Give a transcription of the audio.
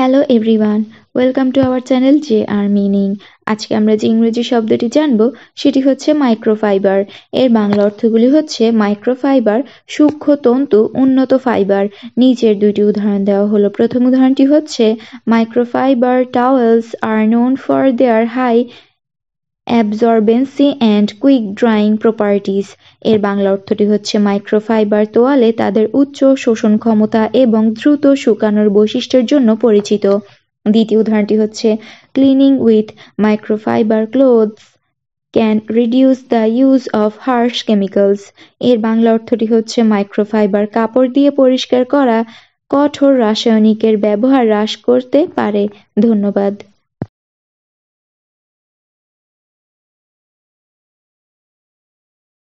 hello everyone welcome to our channel J R meaning আজকে আমরা যে ইংরেজি শব্দটি জানব সেটি হচ্ছে মাইক্রোফাইবার এর বাংলা অর্থগুলি হচ্ছে মাইক্রোফাইবার সূক্ষ্ম তন্তু উন্নত ফাইবার নিচের দুইটি উদাহরণ দেওয়া হলো প্রথম উদাহরণটি হচ্ছে microfibre towels are known for their high absorbency and quick drying properties এর বাংলা অর্থটি হচ্ছে মাইক্রোফাইবার তোয়ালে তাদের উচ্চ শোষণ ক্ষমতা এবং দ্রুত শুকানোর বৈশিষ্ট্যের জন্য পরিচিত দ্বিতীয় উদাহরণটি হচ্ছে cleaning with microfibre cloths can reduce the use of harsh chemicals এর বাংলা অর্থটি হচ্ছে মাইক্রোফাইবার কাপড় দিয়ে পরিষ্কার করা কঠোর রাসায়নিকের ব্যবহার হ্রাস করতে পারে ধন্যবাদ